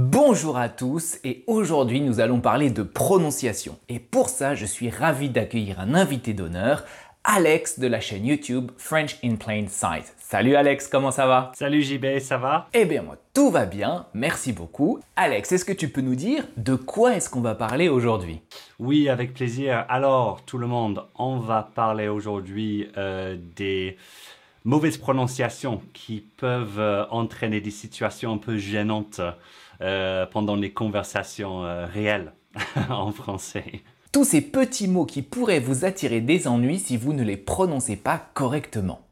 Bonjour à tous et aujourd'hui nous allons parler de prononciation. Et pour ça, je suis ravi d'accueillir un invité d'honneur, Alex de la chaîne YouTube French in Plain Sight. Salut Alex, comment ça va Salut JB, ça va Eh bien moi, tout va bien, merci beaucoup. Alex, est-ce que tu peux nous dire de quoi est-ce qu'on va parler aujourd'hui Oui, avec plaisir. Alors, tout le monde, on va parler aujourd'hui euh, des mauvaises prononciations qui peuvent euh, entraîner des situations un peu gênantes euh, pendant les conversations euh, réelles en français. Tous ces petits mots qui pourraient vous attirer des ennuis si vous ne les prononcez pas correctement.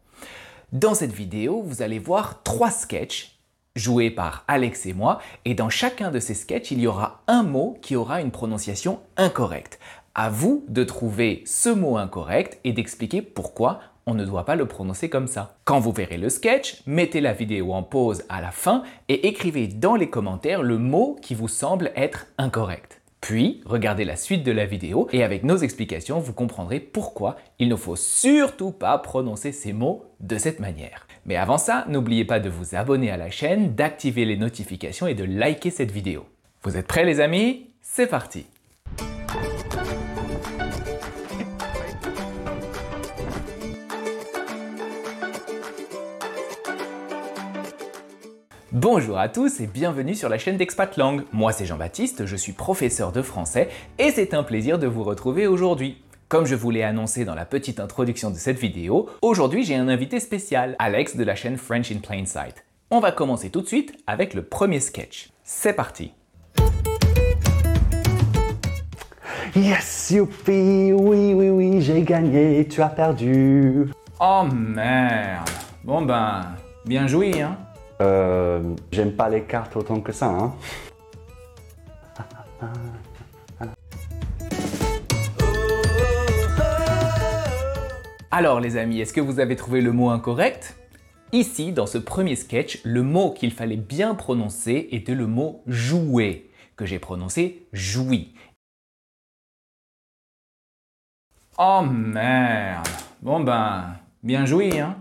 Dans cette vidéo, vous allez voir trois sketchs joués par Alex et moi, et dans chacun de ces sketchs, il y aura un mot qui aura une prononciation incorrecte. À vous de trouver ce mot incorrect et d'expliquer pourquoi on ne doit pas le prononcer comme ça. Quand vous verrez le sketch, mettez la vidéo en pause à la fin et écrivez dans les commentaires le mot qui vous semble être incorrect. Puis, regardez la suite de la vidéo et avec nos explications, vous comprendrez pourquoi il ne faut surtout pas prononcer ces mots de cette manière. Mais avant ça, n'oubliez pas de vous abonner à la chaîne, d'activer les notifications et de liker cette vidéo. Vous êtes prêts les amis C'est parti Bonjour à tous et bienvenue sur la chaîne d'Expat Langue. Moi c'est Jean-Baptiste, je suis professeur de français et c'est un plaisir de vous retrouver aujourd'hui. Comme je vous l'ai annoncé dans la petite introduction de cette vidéo, aujourd'hui j'ai un invité spécial, Alex de la chaîne French in Plain Sight. On va commencer tout de suite avec le premier sketch. C'est parti Yes, youpi Oui, oui, oui, j'ai gagné, tu as perdu Oh merde Bon ben, bien joué, hein euh, j'aime pas les cartes autant que ça. Hein. Alors les amis, est-ce que vous avez trouvé le mot incorrect Ici, dans ce premier sketch, le mot qu'il fallait bien prononcer était le mot jouer, que j'ai prononcé joui. Oh merde Bon ben, bien joui, hein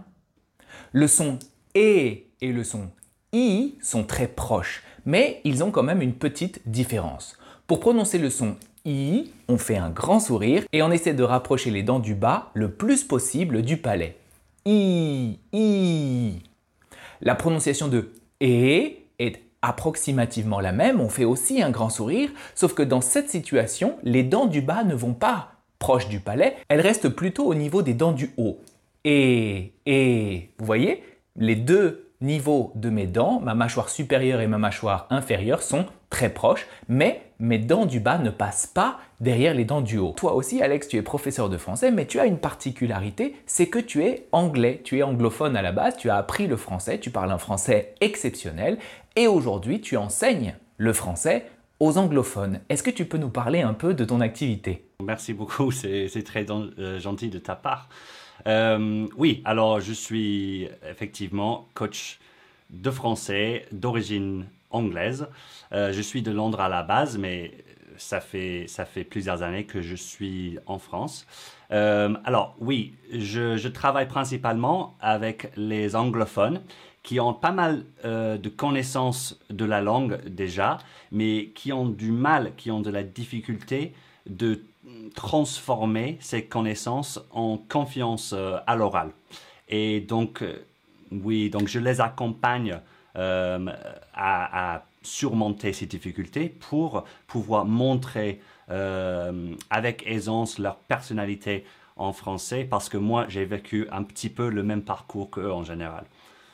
Le son et et le son i sont très proches, mais ils ont quand même une petite différence. Pour prononcer le son i, on fait un grand sourire et on essaie de rapprocher les dents du bas le plus possible du palais. I, i. La prononciation de e est approximativement la même, on fait aussi un grand sourire, sauf que dans cette situation, les dents du bas ne vont pas proches du palais, elles restent plutôt au niveau des dents du haut. Et, et, vous voyez, les deux niveau de mes dents, ma mâchoire supérieure et ma mâchoire inférieure sont très proches, mais mes dents du bas ne passent pas derrière les dents du haut. Toi aussi, Alex, tu es professeur de français, mais tu as une particularité, c'est que tu es anglais, tu es anglophone à la base, tu as appris le français, tu parles un français exceptionnel, et aujourd'hui, tu enseignes le français aux anglophones. Est-ce que tu peux nous parler un peu de ton activité Merci beaucoup, c'est très euh, gentil de ta part. Euh, oui, alors je suis effectivement coach de français d'origine anglaise. Euh, je suis de Londres à la base, mais ça fait, ça fait plusieurs années que je suis en France. Euh, alors oui, je, travaille principalement avec les anglophones qui ont pas mal de connaissances de la langue déjà, mais qui ont du mal, qui ont de la difficulté de transformer ses connaissances en confiance euh, à l'oral. Et donc, euh, oui, donc je les accompagne euh, à, surmonter ces difficultés pour pouvoir montrer avec aisance leur personnalité en français, parce que moi, j'ai vécu un petit peu le même parcours qu'eux en général.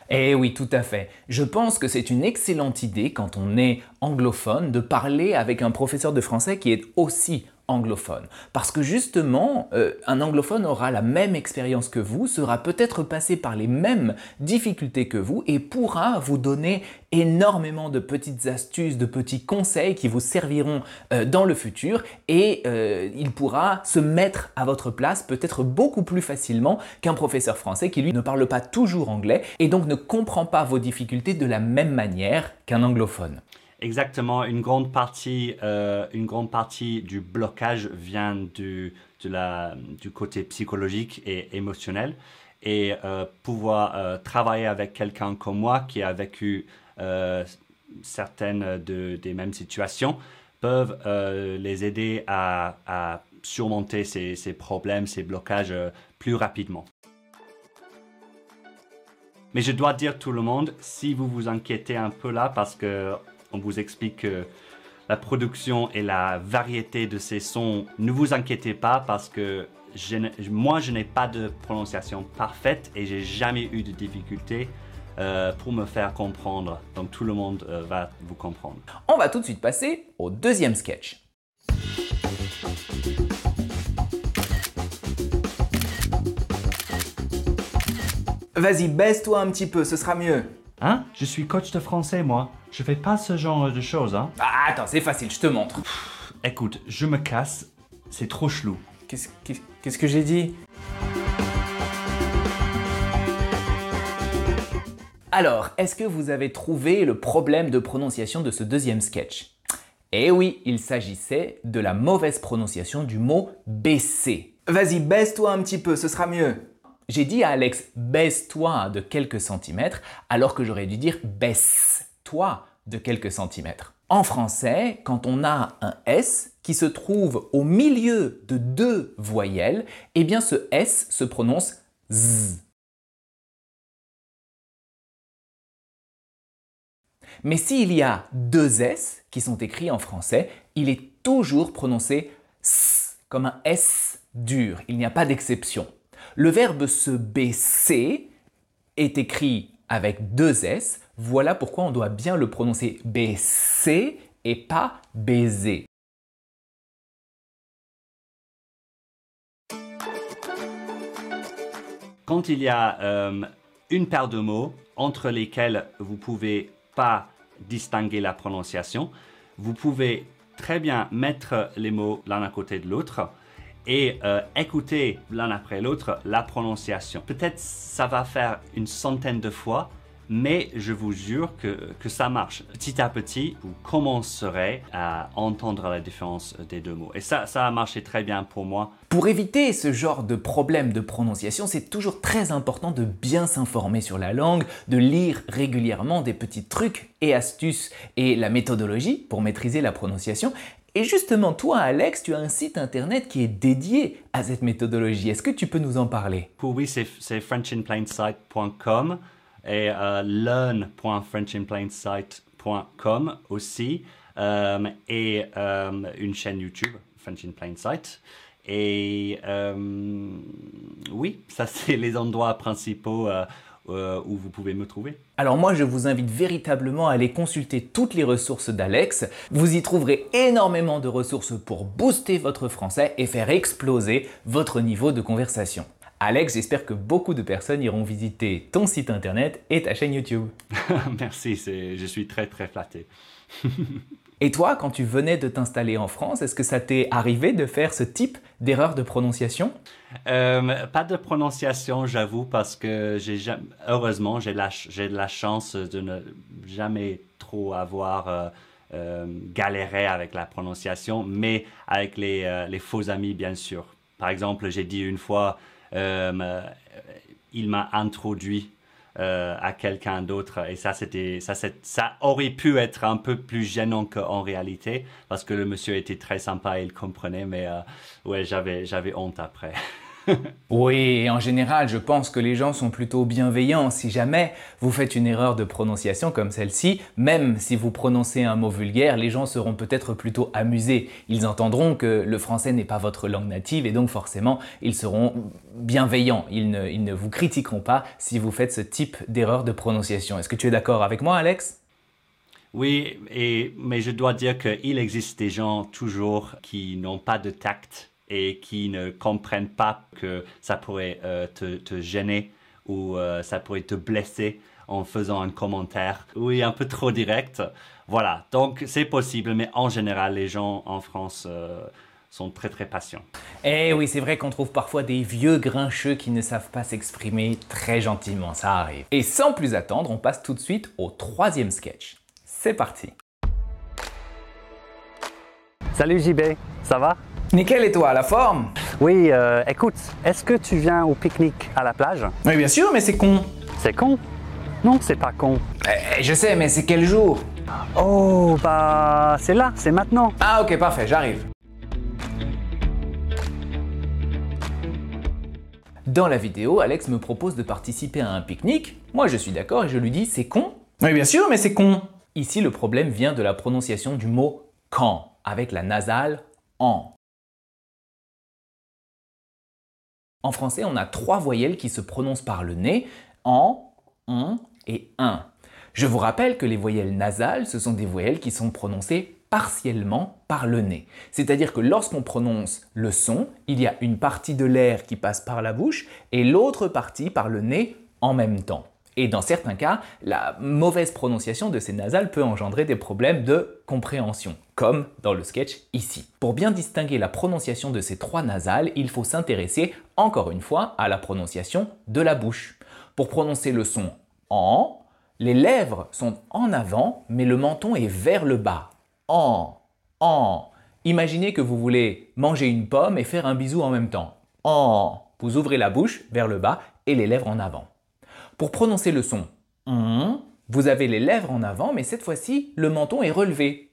et eh oui, tout à fait. Je pense que c'est une excellente idée quand on est anglophone de parler avec un professeur de français qui est aussi anglophone. Parce que justement, euh, un anglophone aura la même expérience que vous, sera peut-être passé par les mêmes difficultés que vous et pourra vous donner énormément de petites astuces, de petits conseils qui vous serviront euh, dans le futur et euh, il pourra se mettre à votre place peut-être beaucoup plus facilement qu'un professeur français qui lui ne parle pas toujours anglais et donc ne comprend pas vos difficultés de la même manière qu'un anglophone. Exactement, une grande partie, euh, une grande partie du blocage vient du, de la, du côté psychologique et émotionnel. Et euh, pouvoir euh, travailler avec quelqu'un comme moi qui a vécu certaines des mêmes situations peuvent les aider à, surmonter ces, ces, problèmes, ces blocages plus rapidement. Mais je dois dire tout le monde, si vous vous inquiétez un peu là, parce que on vous explique euh, la production et la variété de ces sons, ne vous inquiétez pas parce que moi, je n'ai pas de prononciation parfaite et j'ai jamais eu de difficulté euh, pour me faire comprendre. Donc tout le monde euh, va vous comprendre. On va tout de suite passer au deuxième sketch. Vas-y, baisse-toi un petit peu, ce sera mieux. Hein Je suis coach de français, moi. Je fais pas ce genre de choses, hein. Ah, attends, c'est facile, je te montre. écoute, je me casse. C'est trop chelou. Qu'est-ce qu'est-ce que j'ai dit Alors, est-ce que vous avez trouvé le problème de prononciation de ce deuxième sketch Eh oui, il s'agissait de la mauvaise prononciation du mot baisser. Vas-y, baisse-toi un petit peu, ce sera mieux. J'ai dit à Alex baisse-toi de quelques centimètres alors que j'aurais dû dire baisse-toi de quelques centimètres. En français, quand on a un S qui se trouve au milieu de deux voyelles, eh bien ce S se prononce Z. Mais s'il y a deux S qui sont écrits en français, il est toujours prononcé S comme un S dur. Il n'y a pas d'exception. Le verbe se baisser est écrit avec deux S. Voilà pourquoi on doit bien le prononcer baisser et pas baiser. Quand il y a euh, une paire de mots entre lesquels vous ne pouvez pas distinguer la prononciation, vous pouvez très bien mettre les mots l'un à côté de l'autre et euh, écouter l'un après l'autre la prononciation. Peut-être ça va faire une centaine de fois, mais je vous jure que, que ça marche. Petit à petit, vous commencerez à entendre la différence des deux mots. Et ça, ça a marché très bien pour moi. Pour éviter ce genre de problème de prononciation, c'est toujours très important de bien s'informer sur la langue, de lire régulièrement des petits trucs et astuces et la méthodologie pour maîtriser la prononciation, et justement, toi, Alex, tu as un site internet qui est dédié à cette méthodologie. Est-ce que tu peux nous en parler Oui, c'est frenchinplainsight.com et euh, learn.frenchinplainsite.com learn.frenchinplainsight.com aussi euh, et euh, une chaîne YouTube, French in Plain Et oui, ça c'est les endroits principaux euh, où vous pouvez me trouver Alors moi, je vous invite véritablement à aller consulter toutes les ressources d'Alex. Vous y trouverez énormément de ressources pour booster votre français et faire exploser votre niveau de conversation. Alex, j'espère que beaucoup de personnes iront visiter ton site internet et ta chaîne YouTube. Merci, je suis très très flatté. Et toi, quand tu venais de t'installer en France, est-ce que ça t'est arrivé de faire ce type d'erreur de prononciation euh, Pas de prononciation, j'avoue, parce que heureusement j'ai la la chance de ne jamais trop avoir euh, euh, galéré avec la prononciation, mais avec les faux amis, bien sûr. Par exemple, j'ai dit une fois, il m'a introduit euh, à quelqu'un d'autre. Et ça, c'était, ça, ça aurait pu être un peu plus gênant qu'en réalité, parce que le monsieur était très sympa, il comprenait, mais euh, ouais, j'avais, j'avais honte après. oui, en général, je pense que les gens sont plutôt bienveillants. Si jamais vous faites une erreur de prononciation comme celle-ci, même si vous prononcez un mot vulgaire, les gens seront peut-être plutôt amusés. Ils entendront que le français n'est pas votre langue native et donc forcément, ils seront bienveillants. Ils ne, vous critiqueront pas si vous faites ce type d'erreur de prononciation. Est-ce que tu es d'accord avec moi, Alex oui, mais je dois dire qu'il existe des gens toujours qui n'ont pas de tact et qui ne comprennent pas que ça pourrait euh, te, te, gêner ou euh, ça pourrait te blesser en faisant un commentaire, oui, un peu trop direct. Voilà, donc c'est possible, mais en général, les gens en France euh, sont très très patients. Eh oui, c'est vrai qu'on trouve parfois des vieux grincheux qui ne savent pas s'exprimer très gentiment, ça arrive. Et sans plus attendre, on passe tout de suite au troisième sketch. C'est parti. Salut JB, ça va Nickel, et toi, la forme Oui, euh, écoute, est-ce que tu viens au pique-nique à la plage Oui, bien sûr, mais c'est con. C'est con Non, c'est pas con. Eh, je sais, mais c'est quel jour Oh, bah, c'est là, c'est maintenant. Ah, ok, parfait, j'arrive. Dans la vidéo, Alex me propose de participer à un pique-nique. Moi, je suis d'accord et je lui dis c'est con. Oui, bien sûr, mais c'est con. Ici, le problème vient de la prononciation du mot quand, avec la nasale en. En français, on a trois voyelles qui se prononcent par le nez, en, on et un. Je vous rappelle que les voyelles nasales, ce sont des voyelles qui sont prononcées partiellement par le nez. C'est-à-dire que lorsqu'on prononce le son, il y a une partie de l'air qui passe par la bouche et l'autre partie par le nez en même temps. Et dans certains cas, la mauvaise prononciation de ces nasales peut engendrer des problèmes de compréhension, comme dans le sketch ici. Pour bien distinguer la prononciation de ces trois nasales, il faut s'intéresser encore une fois à la prononciation de la bouche. Pour prononcer le son en, les lèvres sont en avant, mais le menton est vers le bas. En, en. Imaginez que vous voulez manger une pomme et faire un bisou en même temps. En. Vous ouvrez la bouche vers le bas et les lèvres en avant. Pour prononcer le son n », vous avez les lèvres en avant, mais cette fois-ci, le menton est relevé.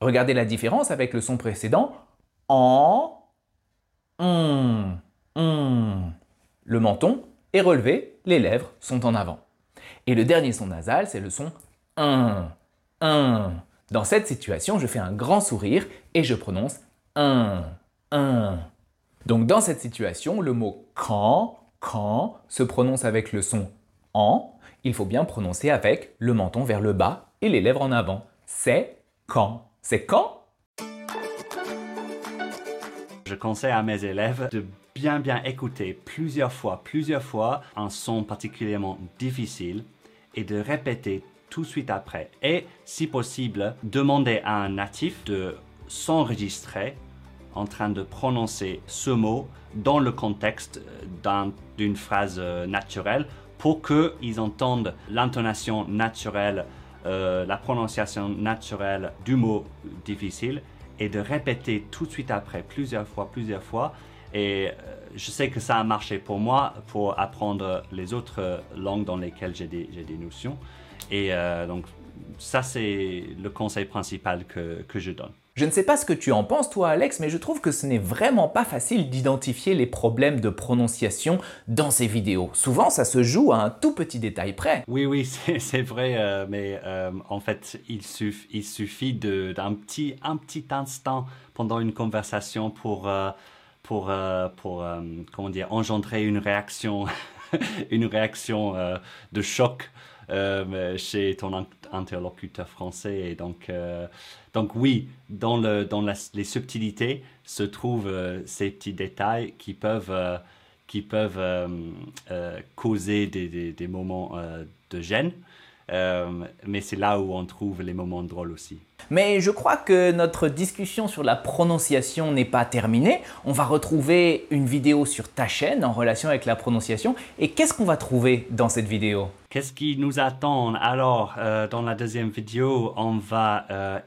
Regardez la différence avec le son précédent en, Le menton est relevé, les lèvres sont en avant. Et le dernier son nasal, c'est le son un, Dans cette situation, je fais un grand sourire et je prononce un, Donc dans cette situation, le mot quand quand se prononce avec le son en, il faut bien prononcer avec le menton vers le bas et les lèvres en avant. C'est quand. C'est quand Je conseille à mes élèves de bien bien écouter plusieurs fois, plusieurs fois un son particulièrement difficile et de répéter tout de suite après. Et si possible, demander à un natif de s'enregistrer en train de prononcer ce mot dans le contexte euh, d'une phrase euh, naturelle pour qu'ils entendent l'intonation naturelle, euh, la prononciation naturelle du mot difficile et de répéter tout de suite après plusieurs fois, plusieurs fois. Et je sais que ça a marché pour moi pour apprendre les autres langues dans lesquelles j'ai des, notions. Et donc ça, c'est le conseil principal que je donne. Je ne sais pas ce que tu en penses toi Alex, mais je trouve que ce n'est vraiment pas facile d'identifier les problèmes de prononciation dans ces vidéos. Souvent, ça se joue à un tout petit détail près. Oui, oui, c'est vrai, euh, mais euh, en fait, il, suffit, d'un petit, un petit instant pendant une conversation pour, euh, pour, comment dire, engendrer une réaction, une réaction de choc. Euh, chez ton interlocuteur français. Et donc, euh, donc oui, dans, le, dans les subtilités se trouvent euh, ces petits détails qui peuvent, qui peuvent causer des, des moments de gêne euh, mais c'est là où on trouve les moments drôles aussi. Mais je crois que notre discussion sur la prononciation n'est pas terminée. On va retrouver une vidéo sur ta chaîne en relation avec la prononciation. Et qu'est-ce qu'on va trouver dans cette vidéo Qu'est-ce qui nous attend Alors, euh, dans la deuxième vidéo, on va, euh,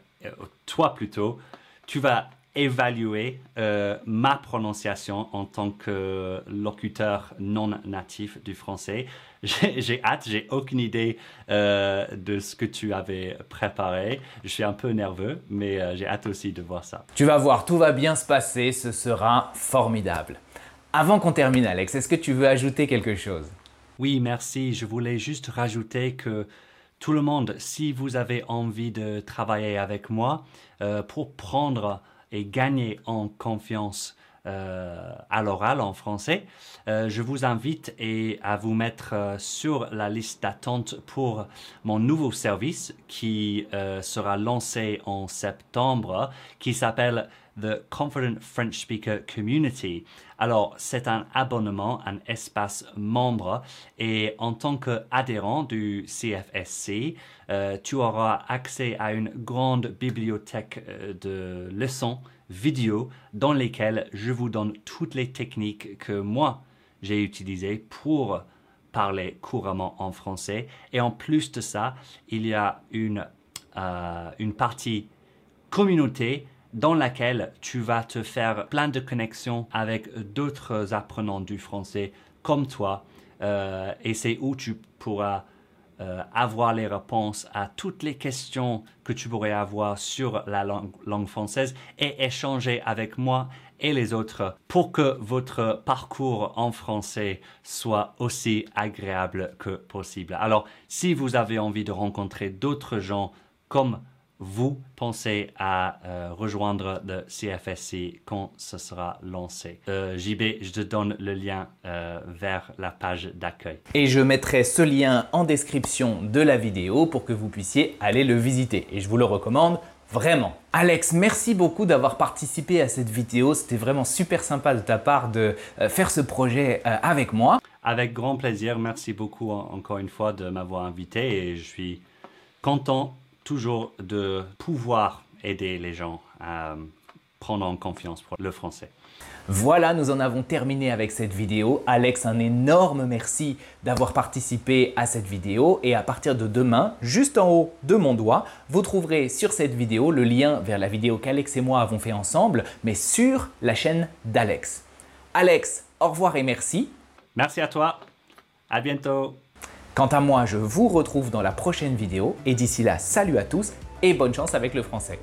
toi plutôt, tu vas évaluer euh, ma prononciation en tant que locuteur non natif du français. J'ai hâte, j'ai aucune idée euh, de ce que tu avais préparé. Je suis un peu nerveux, mais euh, j'ai hâte aussi de voir ça. Tu vas voir, tout va bien se passer, ce sera formidable. Avant qu'on termine, Alex, est-ce que tu veux ajouter quelque chose Oui, merci. Je voulais juste rajouter que tout le monde, si vous avez envie de travailler avec moi, pour prendre et gagner en confiance euh, à l'oral en français. Euh, je vous invite et à vous mettre euh, sur la liste d'attente pour mon nouveau service qui sera lancé en septembre, qui s'appelle The Confident French Speaker Community. Alors, c'est un abonnement, un espace membre et en tant qu'adhérent du CFSC, tu auras accès à une grande bibliothèque de leçons vidéos dans lesquelles je vous donne toutes les techniques que moi j'ai utilisées pour parler couramment en français. Et en plus de ça, il y a une, euh, une partie communauté dans laquelle tu vas te faire plein de connexions avec d'autres apprenants du français comme toi. Euh, et c'est où tu pourras euh, avoir les réponses à toutes les questions que tu pourrais avoir sur la langue, française et échanger avec moi et les autres pour que votre parcours en français soit aussi agréable que possible. Alors, si vous avez envie de rencontrer d'autres gens comme vous pensez à euh, rejoindre le CFSC quand ce sera lancé. Euh, JB, je te donne le lien euh, vers la page d'accueil. Et je mettrai ce lien en description de la vidéo pour que vous puissiez aller le visiter. Et je vous le recommande vraiment. Alex, merci beaucoup d'avoir participé à cette vidéo. C'était vraiment super sympa de ta part de faire ce projet avec moi. Avec grand plaisir. Merci beaucoup encore une fois de m'avoir invité et je suis content toujours de pouvoir aider les gens à euh, prendre en confiance pour le français. Voilà, nous en avons terminé avec cette vidéo. Alex, un énorme merci d'avoir participé à cette vidéo et à partir de demain, juste en haut de mon doigt, vous trouverez sur cette vidéo le lien vers la vidéo qu'Alex et moi avons fait ensemble, mais sur la chaîne d'Alex. Alex, au revoir et merci. Merci à toi. À bientôt. Quant à moi, je vous retrouve dans la prochaine vidéo et d'ici là, salut à tous et bonne chance avec le français.